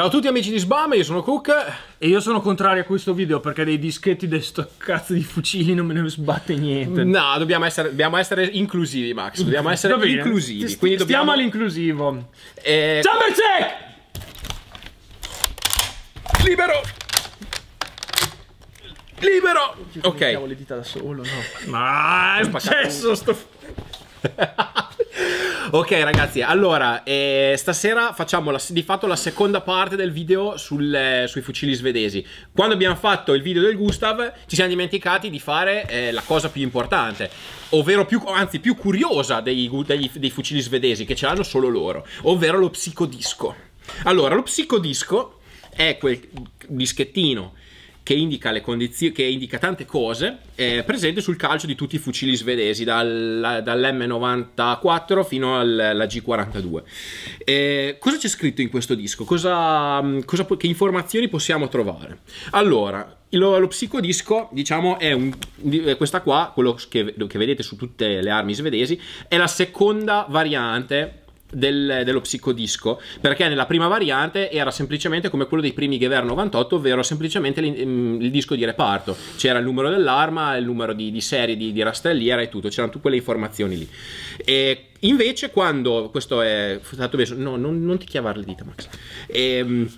Ciao a tutti amici di Sbam, io sono Cook E io sono contrario a questo video perché dei dischetti di sto cazzo di fucili non me ne sbatte niente No, dobbiamo essere, dobbiamo essere inclusivi Max, dobbiamo essere inclusivi St quindi dobbiamo... Stiamo all'inclusivo e... Eh, Summercheck! Libero! Libero! Ok. ok. le dita da solo, no? Ma è successo sto... Ok ragazzi, allora, eh, stasera facciamo la, di fatto la seconda parte del video sul, eh, sui fucili svedesi. Quando abbiamo fatto il video del Gustav ci siamo dimenticati di fare eh, la cosa più importante, ovvero più, anzi più curiosa dei, dei, dei fucili svedesi, che ce l'hanno solo loro, ovvero lo psicodisco. Allora, lo psicodisco è quel dischettino che indica, che indica tante cose, è eh, presente sul calcio di tutti i fucili svedesi, dal, dall'M94 fino alla G42. Eh, cosa c'è scritto in questo disco? Cosa, mm, cosa, che informazioni possiamo trovare? Allora, lo, lo psicodisco, diciamo, è un, questa qua, quello che, che vedete su tutte le armi svedesi, è la seconda variante del, dello psicodisco perché nella prima variante era semplicemente come quello dei primi Gewehr 98 ovvero semplicemente mm, il disco di reparto c'era il numero dell'arma il numero di, di serie di, di, rastrelliera e tutto c'erano tutte quelle informazioni lì e invece quando questo è stato messo no, non, non ti chiavare le dita Max e, ehm,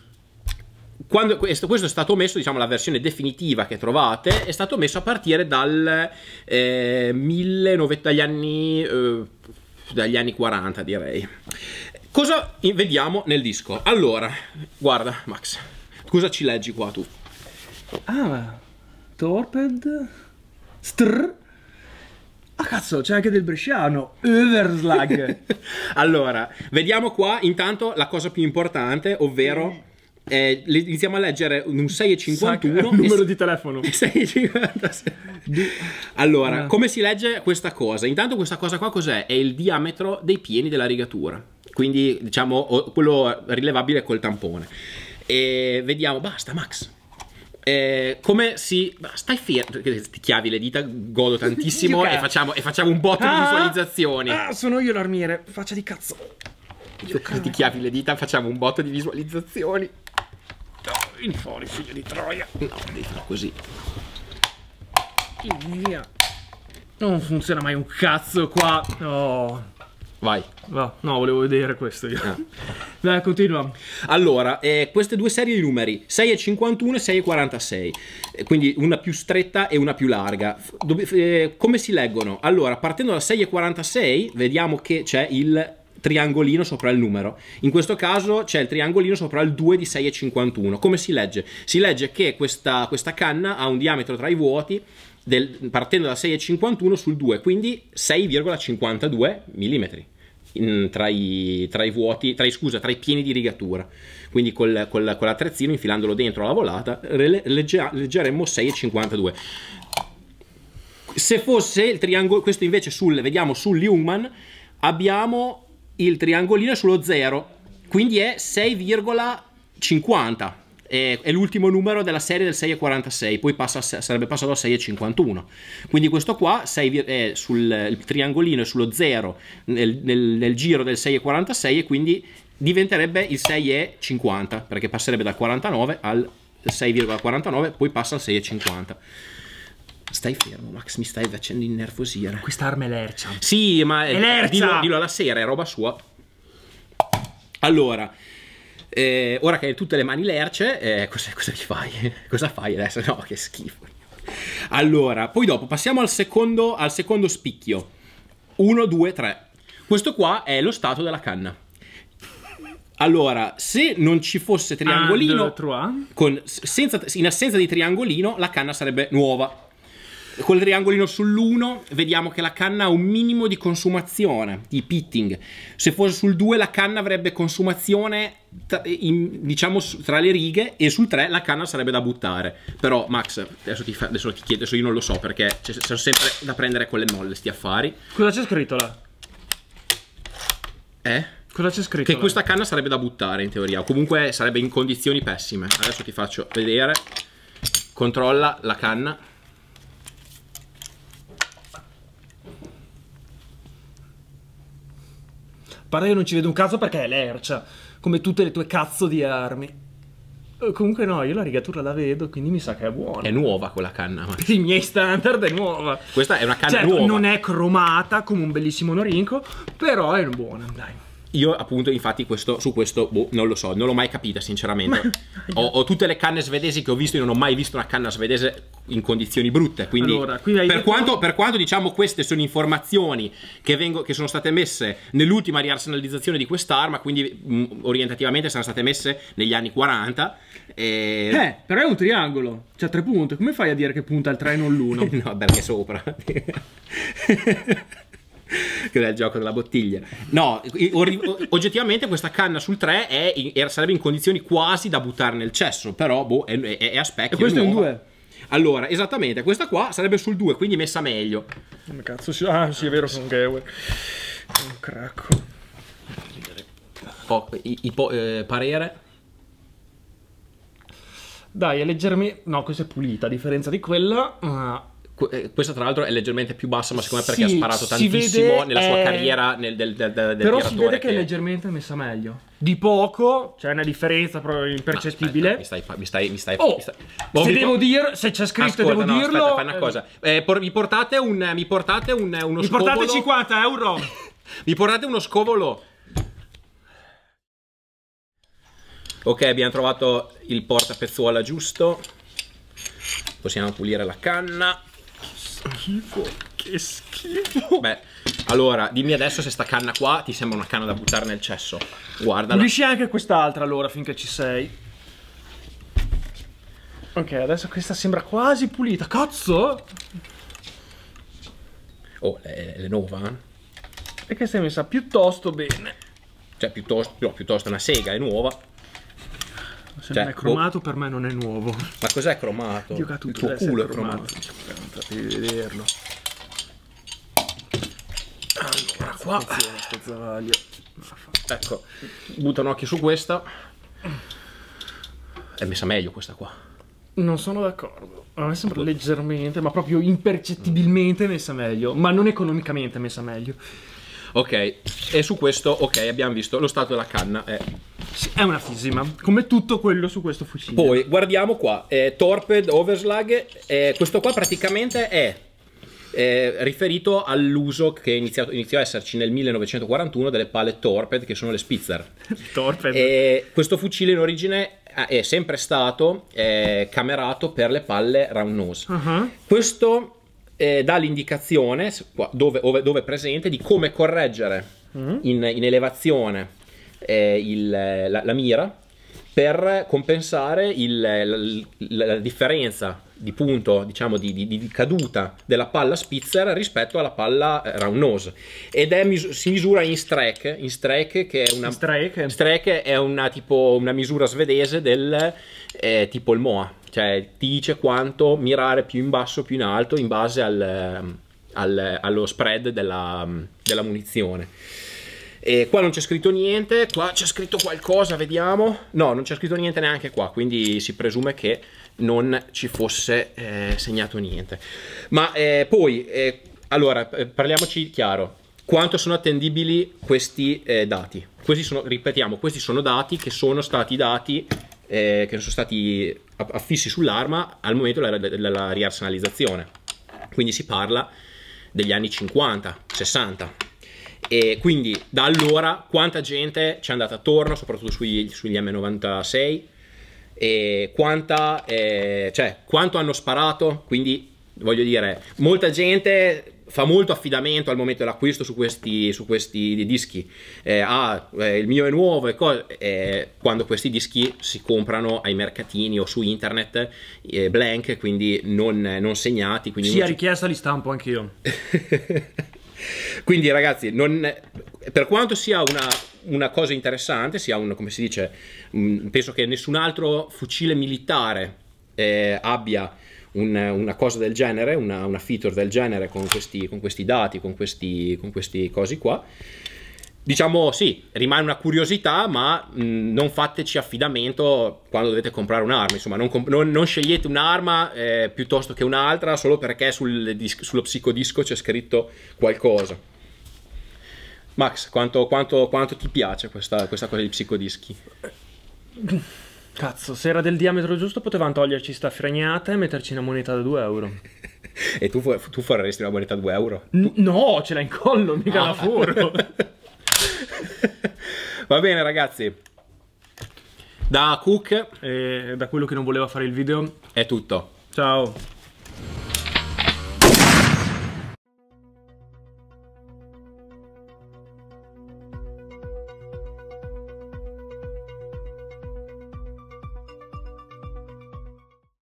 quando questo, questo, è stato messo, diciamo la versione definitiva che trovate, è stato messo a partire dal eh, 1900, dagli anni eh, dagli anni 40 direi. Cosa vediamo nel disco? Allora, guarda Max, cosa ci leggi qua tu? Ah, Torped, Str... Ah cazzo, c'è anche del bresciano, Overslag! allora, vediamo qua intanto la cosa più importante, ovvero... Eh, iniziamo a leggere un 6,51. Il numero e... di telefono. 6,50. allora, ah. come si legge questa cosa? Intanto questa cosa qua cos'è? È il diametro dei pieni della rigatura. Quindi diciamo quello rilevabile col tampone. E vediamo, basta Max. Eh, come si stai fermo ti chiavi le dita godo tantissimo e, facciamo, e facciamo, un botto ah, di visualizzazioni ah, sono io l'armiere faccia di cazzo ti chiavi le dita facciamo un botto di visualizzazioni Vieni fuori, figlio di troia. No, devi farlo così. E via. Non funziona mai un cazzo qua. Oh. Vai. No, no, volevo vedere questo io. Ah. Dai, continua. Allora, eh, queste due serie di numeri, 6,51 e 6,46, eh, quindi una più stretta e una più larga. Dove, eh, come si leggono? Allora, partendo da 6,46, vediamo che c'è il triangolino sopra il numero. In questo caso c'è il triangolino sopra il 2 di 6,51. Come si legge? Si legge che questa, questa canna ha un diametro tra i vuoti del, partendo da 6,51 sul 2, quindi 6,52 mm. In, tra, i, tra, i, vuoti, tra i, scusa, tra i pieni di rigatura. Quindi con l'attrezzino infilandolo dentro alla volata legge, leggeremmo 6,52. Se fosse il triangolo, questo invece sul, vediamo sull'Human, abbiamo il triangolino è sullo 0, quindi è 6,50. È, è l'ultimo numero della serie del 6,46, poi passa, sarebbe passato a 6,51. Quindi questo qua 6, è sul il triangolino è sullo 0 nel, nel, nel giro del 6,46 e quindi diventerebbe il 6,50 perché passerebbe dal 49 al 6,49 poi passa al 6,50 Stai fermo, Max, mi stai facendo innervosire. Quest'arma è lercia. Sì, ma è eh, lercia. Dillo, dillo alla sera, è roba sua. Allora, eh, ora che hai tutte le mani lerce, eh, cosa, cosa fai? cosa fai adesso? No, che schifo. Allora, poi dopo passiamo al secondo, al secondo spicchio. Uno, due, tre. Questo qua è lo stato della canna. Allora, se non ci fosse ah, triangolino, con, senza, in assenza di triangolino, la canna sarebbe nuova. Col triangolino sull'1 vediamo che la canna ha un minimo di consumazione, di pitting. Se fosse sul 2 la canna avrebbe consumazione in, diciamo tra le righe e sul 3 la canna sarebbe da buttare. Però Max, adesso ti, fa, adesso ti chiedo, adesso io non lo so perché c'è sempre da prendere con le molle sti affari. Cosa c'è scritto là? Eh? Cosa c'è scritto? Che là? questa canna sarebbe da buttare in teoria, o comunque sarebbe in condizioni pessime. Adesso ti faccio vedere. Controlla la canna. parte che non ci vedo un cazzo perché è lercia, come tutte le tue cazzo di armi. Eh, comunque no, io la rigatura la vedo, quindi mi sa che è buona. È nuova quella canna. Ma... Per i miei standard è nuova. Questa è una canna certo, nuova. non è cromata come un bellissimo Norinco, però è buona, dai. Io appunto infatti questo, su questo boh, non lo so, non l'ho mai capita sinceramente. ho, ho, tutte le canne svedesi che ho visto, io non ho mai visto una canna svedese in condizioni brutte. Quindi, allora, per, detto... quanto, per, quanto, diciamo queste sono informazioni che, vengo, che sono state messe nell'ultima riarsenalizzazione di quest'arma, quindi mh, mm, orientativamente sono state messe negli anni 40. E... Eh, però è un triangolo, c'è tre punti, come fai a dire che punta il 3 e non l'1? no, perché sopra. che era il gioco della bottiglia. No, oggettivamente questa canna sul 3 è in, sarebbe in condizioni quasi da buttare nel cesso, però boh, è, è, è a specchio. E questo è un 2. Allora, esattamente, questa qua sarebbe sul 2, quindi messa meglio. Come cazzo? si Ah, sì, è vero, sono Gower. Un cracco. Po, i, i po, eh, parere? Dai, è leggermente... No, questa è pulita, a differenza di quella. Uh, eh, questa tra l'altro è leggermente più bassa, ma secondo me perché sì, ha sparato tantissimo nella sua è... Eh, carriera nel, del, del, del Però si vede che, che è leggermente messa meglio. Di poco, c'è una differenza proprio impercettibile. Aspetta, oh, mi stai, mi stai, mi stai, oh, mi stai. Boh, se devo dire, se c'è scritto ascolta, devo no, dirlo. Aspetta, fai una eh. cosa. Eh, por, mi portate un, mi portate un, uno scovolo. Mi portate 50 euro. mi portate uno scovolo. Ok, abbiamo trovato il portapezzuola giusto. Possiamo pulire la canna schifo. Che schifo. Beh, allora, dimmi adesso se sta canna qua ti sembra una canna da buttare nel cesso. Guarda. Pulisci anche quest'altra allora finché ci sei. Ok, adesso questa sembra quasi pulita. Cazzo! Oh, le, le nuova? E questa è messa piuttosto bene. Cioè, piuttosto, no, piuttosto una sega, è nuova. Se cioè, non è boh. cromato, boh. per me non è nuovo. Ma cos'è cromato? Il tuo culo è cromato. cromato fatevi vederlo allora qua sto ecco butta un occhio su questa è messa meglio questa qua non sono d'accordo a me sembra leggermente ma proprio impercettibilmente messa meglio ma non economicamente messa meglio ok e su questo ok abbiamo visto lo stato della canna è eh. Sì, è una fisima, come tutto quello su questo fucile. Poi guardiamo qua, eh, Torped, Overslag, eh, questo qua praticamente è eh, riferito all'uso che iniziato, iniziò a esserci nel 1941 delle palle Torped, che sono le Spitzer. torped. Eh, questo fucile in origine è sempre stato eh, camerato per le palle round nose. Uh-huh. Questo eh, dà l'indicazione, dove, dove, presente, di come correggere mm. in, in elevazione eh, il, la, la, mira per compensare il, la, la, differenza di punto, diciamo, di, di, di, caduta della palla Spitzer rispetto alla palla eh, round nose. Ed è, si misura in strike, in strike che è una, strike. Strike è una, tipo, una misura svedese del eh, tipo il MOA, cioè ti dice quanto mirare più in basso, o più in alto in base al, ehm, al, allo spread della, della munizione. E qua non c'è scritto niente, qua c'è scritto qualcosa, vediamo. No, non c'è scritto niente neanche qua, quindi si presume che non ci fosse eh, segnato niente. Ma eh, poi, eh, allora, eh, parliamoci chiaro. Quanto sono attendibili questi eh, dati? Questi sono, ripetiamo, questi sono dati che sono stati dati, eh, che sono stati affissi sull'arma al momento della, della, della riarsenalizzazione. Quindi si parla degli anni 50, 60, e quindi da allora quanta gente ci è andata attorno, soprattutto sugli, sugli M96, e quanta, eh, cioè, quanto hanno sparato, quindi voglio dire, molta gente fa molto affidamento al momento dell'acquisto su questi, su questi dischi. Eh, ah, eh, il mio è nuovo, e co- eh, quando questi dischi si comprano ai mercatini o su internet eh, blank, quindi non, non segnati. Quindi sì, non... richiesta di stampo anch'io. Quindi ragazzi, non, per quanto sia una, una cosa interessante, sia un, come si dice, mm, penso che nessun altro fucile militare eh, abbia un, una cosa del genere, una, una feature del genere con questi, con questi dati, con questi, con questi cosi qua diciamo sì, rimane una curiosità, ma mh, non fateci affidamento quando dovete comprare un'arma, insomma, non, non, non scegliete un'arma eh, piuttosto che un'altra solo perché sul sullo psicodisco c'è scritto qualcosa. Max, quanto, quanto, quanto ti piace questa, questa cosa di psicodischi? Cazzo, se era del diametro giusto potevano toglierci sta fregnata e metterci una moneta da 2 euro. e tu, tu faresti una moneta da 2 euro? Tu... No, ce l'ha in collo, mica ah. la furro. Va bene ragazzi. Da Cook, e eh, da quello che non voleva fare il video, è tutto. Ciao.